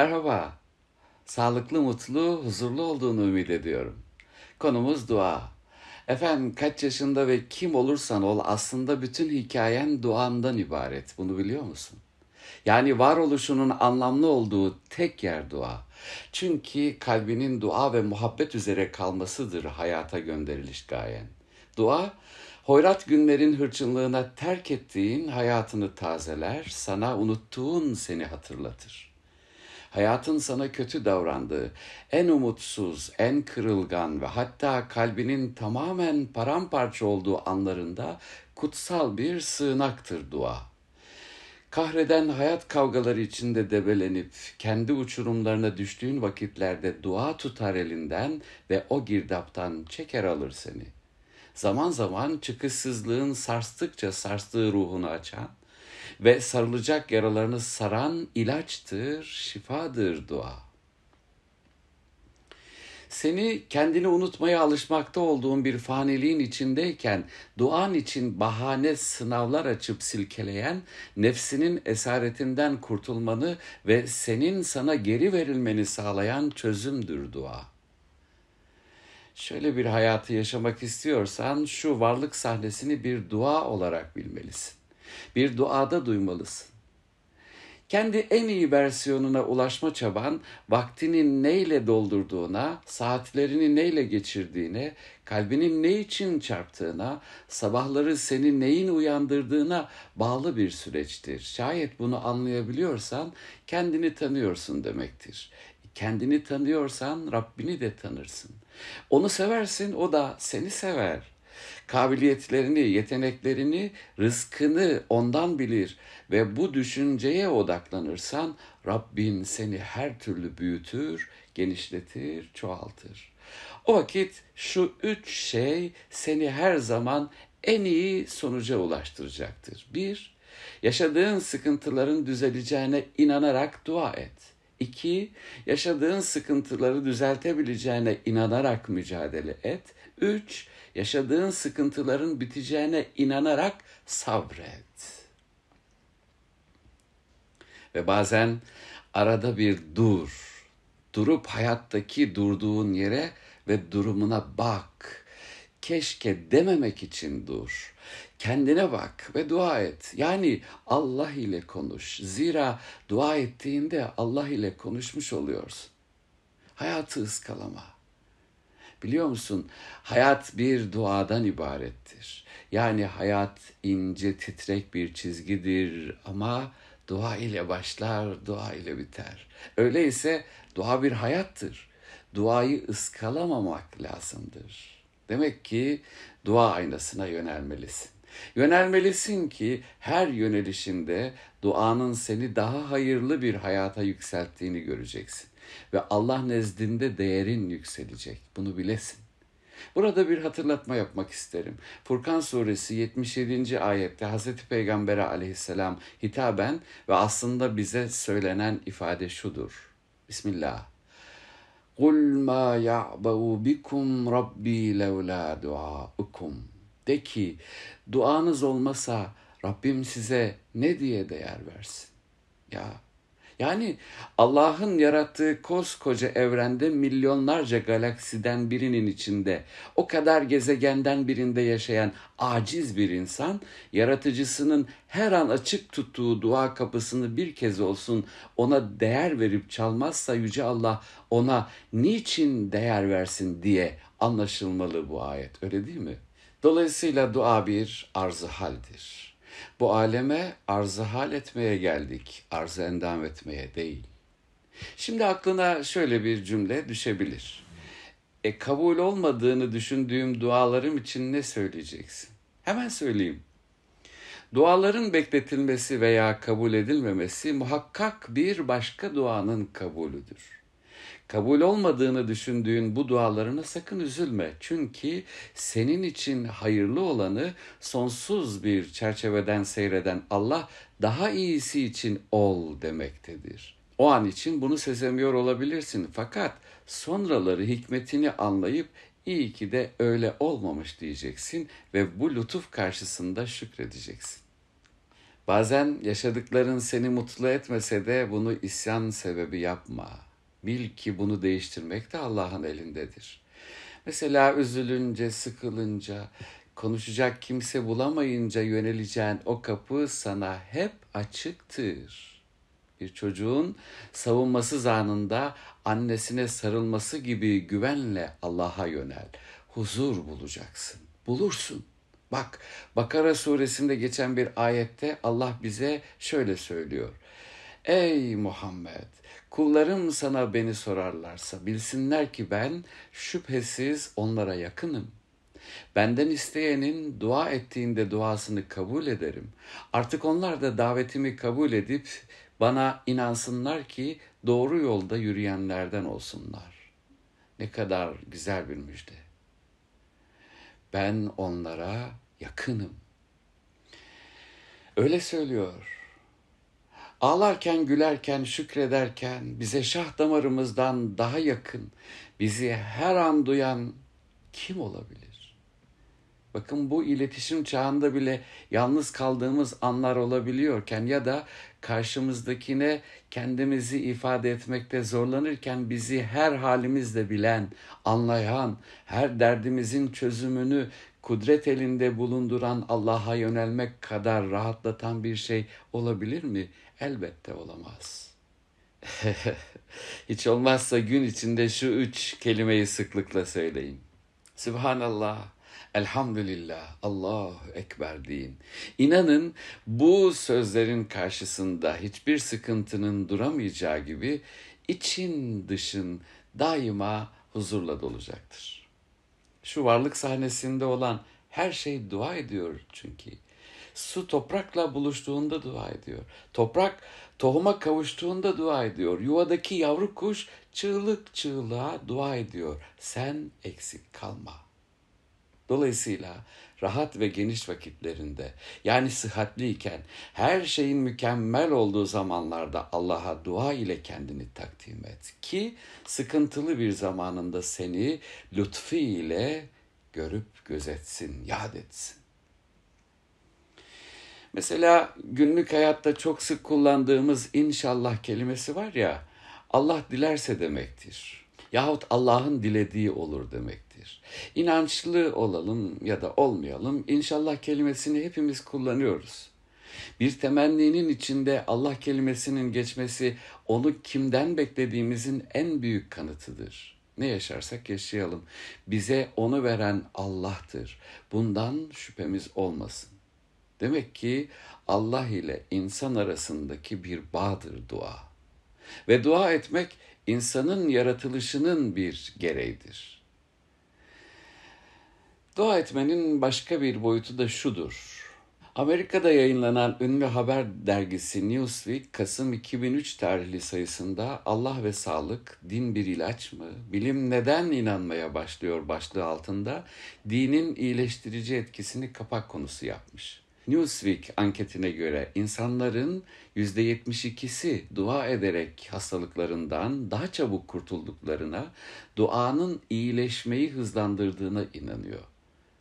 Merhaba. Sağlıklı, mutlu, huzurlu olduğunu ümit ediyorum. Konumuz dua. Efendim kaç yaşında ve kim olursan ol aslında bütün hikayen duandan ibaret. Bunu biliyor musun? Yani varoluşunun anlamlı olduğu tek yer dua. Çünkü kalbinin dua ve muhabbet üzere kalmasıdır hayata gönderiliş gayen. Dua, Hoyrat günlerin hırçınlığına terk ettiğin hayatını tazeler, sana unuttuğun seni hatırlatır.'' hayatın sana kötü davrandığı, en umutsuz, en kırılgan ve hatta kalbinin tamamen paramparça olduğu anlarında kutsal bir sığınaktır dua. Kahreden hayat kavgaları içinde debelenip kendi uçurumlarına düştüğün vakitlerde dua tutar elinden ve o girdaptan çeker alır seni. Zaman zaman çıkışsızlığın sarstıkça sarstığı ruhunu açan, ve sarılacak yaralarını saran ilaçtır, şifadır dua. Seni kendini unutmaya alışmakta olduğun bir faniliğin içindeyken duan için bahane sınavlar açıp silkeleyen nefsinin esaretinden kurtulmanı ve senin sana geri verilmeni sağlayan çözümdür dua şöyle bir hayatı yaşamak istiyorsan şu varlık sahnesini bir dua olarak bilmelisin bir duada duymalısın. Kendi en iyi versiyonuna ulaşma çaban vaktini neyle doldurduğuna, saatlerini neyle geçirdiğine, kalbinin ne için çarptığına, sabahları seni neyin uyandırdığına bağlı bir süreçtir. Şayet bunu anlayabiliyorsan kendini tanıyorsun demektir. Kendini tanıyorsan Rabbini de tanırsın. Onu seversin o da seni sever. Kabiliyetlerini, yeteneklerini, rızkını ondan bilir ve bu düşünceye odaklanırsan Rabbin seni her türlü büyütür, genişletir, çoğaltır. O vakit şu üç şey seni her zaman en iyi sonuca ulaştıracaktır. Bir, yaşadığın sıkıntıların düzeleceğine inanarak dua et. İki, yaşadığın sıkıntıları düzeltebileceğine inanarak mücadele et. Üç, yaşadığın sıkıntıların biteceğine inanarak sabret. Ve bazen arada bir dur. Durup hayattaki durduğun yere ve durumuna bak. Keşke dememek için dur. Kendine bak ve dua et. Yani Allah ile konuş. Zira dua ettiğinde Allah ile konuşmuş oluyorsun. Hayatı ıskalama. Biliyor musun? Hayat bir duadan ibarettir. Yani hayat ince titrek bir çizgidir ama dua ile başlar, dua ile biter. Öyleyse dua bir hayattır. Duayı ıskalamamak lazımdır. Demek ki dua aynasına yönelmelisin. Yönelmelisin ki her yönelişinde duanın seni daha hayırlı bir hayata yükselttiğini göreceksin ve Allah nezdinde değerin yükselecek. Bunu bilesin. Burada bir hatırlatma yapmak isterim. Furkan suresi 77. ayette Hz. Peygamber'e aleyhisselam hitaben ve aslında bize söylenen ifade şudur. Bismillah. قُلْ مَا يَعْبَوْ بِكُمْ رَبِّي لَوْلَا دُعَاءُكُمْ de ki duanız olmasa Rabbim size ne diye değer versin? Ya yani Allah'ın yarattığı koskoca evrende milyonlarca galaksiden birinin içinde, o kadar gezegenden birinde yaşayan aciz bir insan, yaratıcısının her an açık tuttuğu dua kapısını bir kez olsun ona değer verip çalmazsa Yüce Allah ona niçin değer versin diye anlaşılmalı bu ayet öyle değil mi? Dolayısıyla dua bir arzı haldir. Bu aleme arzı hal etmeye geldik, arzı endam etmeye değil. Şimdi aklına şöyle bir cümle düşebilir. E kabul olmadığını düşündüğüm dualarım için ne söyleyeceksin? Hemen söyleyeyim. Duaların bekletilmesi veya kabul edilmemesi muhakkak bir başka duanın kabulüdür. Kabul olmadığını düşündüğün bu dualarına sakın üzülme. Çünkü senin için hayırlı olanı sonsuz bir çerçeveden seyreden Allah daha iyisi için ol demektedir. O an için bunu sezemiyor olabilirsin fakat sonraları hikmetini anlayıp iyi ki de öyle olmamış diyeceksin ve bu lütuf karşısında şükredeceksin. Bazen yaşadıkların seni mutlu etmese de bunu isyan sebebi yapma.'' Bil ki bunu değiştirmek de Allah'ın elindedir. Mesela üzülünce, sıkılınca, konuşacak kimse bulamayınca yöneleceğin o kapı sana hep açıktır. Bir çocuğun savunmasız anında annesine sarılması gibi güvenle Allah'a yönel. Huzur bulacaksın. Bulursun. Bak Bakara suresinde geçen bir ayette Allah bize şöyle söylüyor. Ey Muhammed Kullarım sana beni sorarlarsa bilsinler ki ben şüphesiz onlara yakınım. Benden isteyenin dua ettiğinde duasını kabul ederim. Artık onlar da davetimi kabul edip bana inansınlar ki doğru yolda yürüyenlerden olsunlar. Ne kadar güzel bir müjde. Ben onlara yakınım. Öyle söylüyor. Ağlarken, gülerken, şükrederken bize şah damarımızdan daha yakın, bizi her an duyan kim olabilir? Bakın bu iletişim çağında bile yalnız kaldığımız anlar olabiliyorken ya da karşımızdakine kendimizi ifade etmekte zorlanırken bizi her halimizle bilen, anlayan, her derdimizin çözümünü kudret elinde bulunduran Allah'a yönelmek kadar rahatlatan bir şey olabilir mi? Elbette olamaz. Hiç olmazsa gün içinde şu üç kelimeyi sıklıkla söyleyin. Sübhanallah, Elhamdülillah, Allahu Ekber deyin. İnanın bu sözlerin karşısında hiçbir sıkıntının duramayacağı gibi için dışın daima huzurla dolacaktır şu varlık sahnesinde olan her şey dua ediyor çünkü. Su toprakla buluştuğunda dua ediyor. Toprak tohuma kavuştuğunda dua ediyor. Yuvadaki yavru kuş çığlık çığlığa dua ediyor. Sen eksik kalma.'' Dolayısıyla rahat ve geniş vakitlerinde yani sıhhatliyken her şeyin mükemmel olduğu zamanlarda Allah'a dua ile kendini takdim et ki sıkıntılı bir zamanında seni lütfi ile görüp gözetsin, yad etsin. Mesela günlük hayatta çok sık kullandığımız inşallah kelimesi var ya, Allah dilerse demektir. Yahut Allah'ın dilediği olur demek demektir. İnançlı olalım ya da olmayalım inşallah kelimesini hepimiz kullanıyoruz. Bir temenninin içinde Allah kelimesinin geçmesi onu kimden beklediğimizin en büyük kanıtıdır. Ne yaşarsak yaşayalım. Bize onu veren Allah'tır. Bundan şüphemiz olmasın. Demek ki Allah ile insan arasındaki bir bağdır dua. Ve dua etmek insanın yaratılışının bir gereğidir. Dua etmenin başka bir boyutu da şudur. Amerika'da yayınlanan ünlü haber dergisi Newsweek, Kasım 2003 tarihli sayısında Allah ve Sağlık, Din Bir ilaç mı, Bilim Neden inanmaya Başlıyor başlığı altında dinin iyileştirici etkisini kapak konusu yapmış. Newsweek anketine göre insanların %72'si dua ederek hastalıklarından daha çabuk kurtulduklarına, duanın iyileşmeyi hızlandırdığına inanıyor.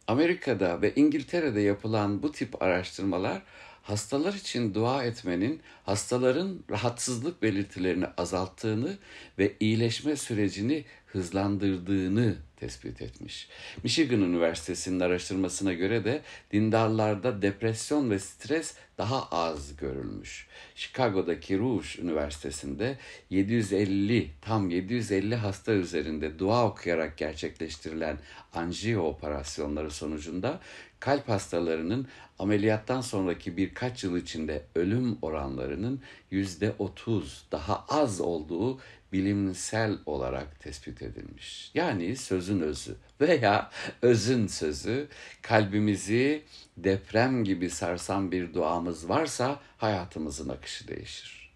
Amerika'da ve İngiltere'de yapılan bu tip araştırmalar hastalar için dua etmenin hastaların rahatsızlık belirtilerini azalttığını ve iyileşme sürecini hızlandırdığını tespit etmiş. Michigan Üniversitesi'nin araştırmasına göre de dindarlarda depresyon ve stres daha az görülmüş. Chicago'daki Rouge Üniversitesi'nde 750 tam 750 hasta üzerinde dua okuyarak gerçekleştirilen anjiyo operasyonları sonucunda kalp hastalarının ameliyattan sonraki birkaç yıl içinde ölüm oranlarının %30 daha az olduğu bilimsel olarak tespit edilmiş. Yani sözün özü veya özün sözü kalbimizi deprem gibi sarsan bir duamız varsa hayatımızın akışı değişir.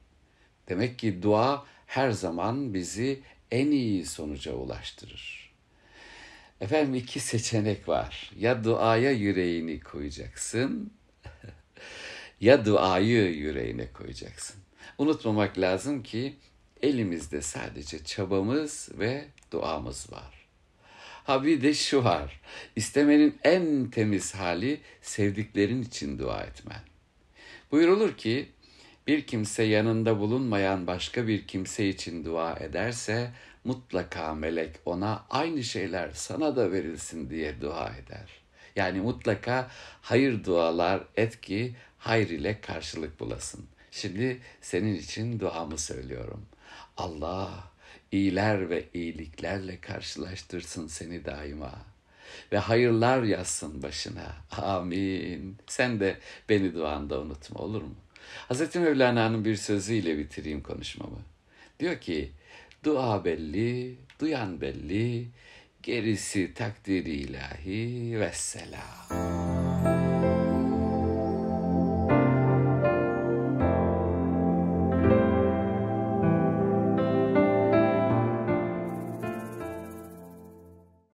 Demek ki dua her zaman bizi en iyi sonuca ulaştırır. Efendim iki seçenek var. Ya duaya yüreğini koyacaksın ya duayı yüreğine koyacaksın. Unutmamak lazım ki Elimizde sadece çabamız ve duamız var. Ha bir de şu var. İstemenin en temiz hali sevdiklerin için dua etmen. Buyurulur ki bir kimse yanında bulunmayan başka bir kimse için dua ederse mutlaka melek ona aynı şeyler sana da verilsin diye dua eder. Yani mutlaka hayır dualar et ki hayır ile karşılık bulasın. Şimdi senin için duamı söylüyorum. Allah iyiler ve iyiliklerle karşılaştırsın seni daima ve hayırlar yazsın başına. Amin. Sen de beni duanda unutma olur mu? Hz. Mevlana'nın bir sözüyle bitireyim konuşmamı. Diyor ki, dua belli, duyan belli, gerisi takdiri ilahi ve selam.